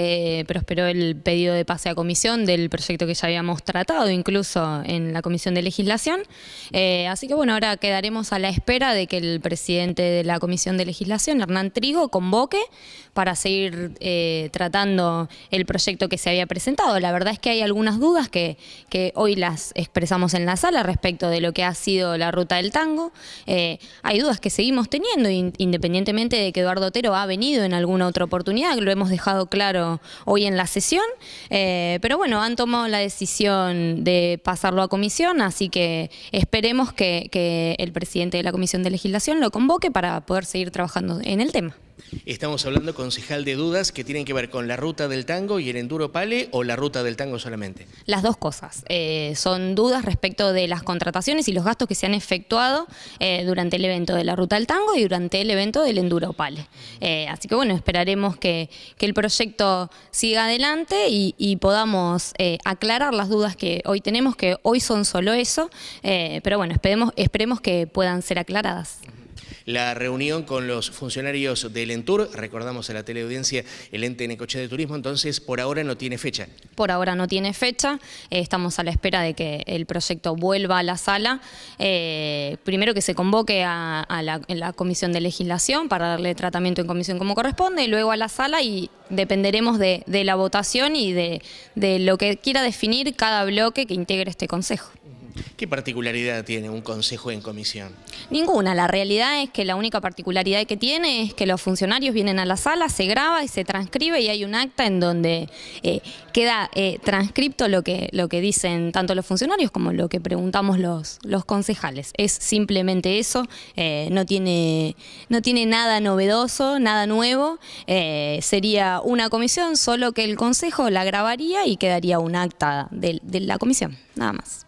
eh, prosperó el pedido de pase a comisión del proyecto que ya habíamos tratado, incluso en la Comisión de Legislación. Eh, así que bueno, ahora quedaremos a la espera de que el presidente de la Comisión de Legislación, Hernán Trigo, convoque para seguir eh, tratando el proyecto que se había presentado. La verdad es que hay algunas dudas que, que hoy las expresamos en la sala respecto de lo que ha sido la ruta del tango. Eh, hay dudas que seguimos teniendo, independientemente de que Eduardo Otero ha venido en alguna otra oportunidad, lo hemos dejado claro hoy en la sesión, eh, pero bueno, han tomado la decisión de pasarlo a comisión, así que esperemos que el presidente de la Comisión de Legislación lo convoque para poder seguir trabajando en el tema. Estamos hablando, concejal, de dudas que tienen que ver con la ruta del tango y el enduro pale o la ruta del tango solamente. Las dos cosas. Eh, son dudas respecto de las contrataciones y los gastos que se han efectuado eh, durante el evento de la ruta del tango y durante el evento del enduro pale. Eh, así que bueno, esperaremos que, el proyecto siga adelante y, y podamos aclarar las dudas que hoy tenemos, que hoy son solo eso, pero bueno, esperemos, esperemos que puedan ser aclaradas la reunión con los funcionarios del ENTUR. Recordamos a la teleaudiencia el ente Coche de Turismo, entonces por ahora no tiene fecha. Por ahora no tiene fecha. Eh, estamos a la espera de que el proyecto vuelva a la sala. Eh, primero que se convoque a, la, Comisión de Legislación para darle tratamiento en comisión como corresponde, y luego a la sala y dependeremos de, la votación y de, de lo que quiera definir cada bloque que integre este Consejo. ¿Qué particularidad tiene un consejo en comisión? Ninguna. La realidad es que la única particularidad que tiene es que los funcionarios vienen a la sala, se graba y se transcribe y hay un acta en donde eh, queda eh, transcripto lo que, lo que dicen tanto los funcionarios como lo que preguntamos los, concejales. Es simplemente eso. Eh, no, tiene, nada novedoso, nada nuevo. sería una comisión, solo que el consejo la grabaría y quedaría un acta de la comisión. Nada más.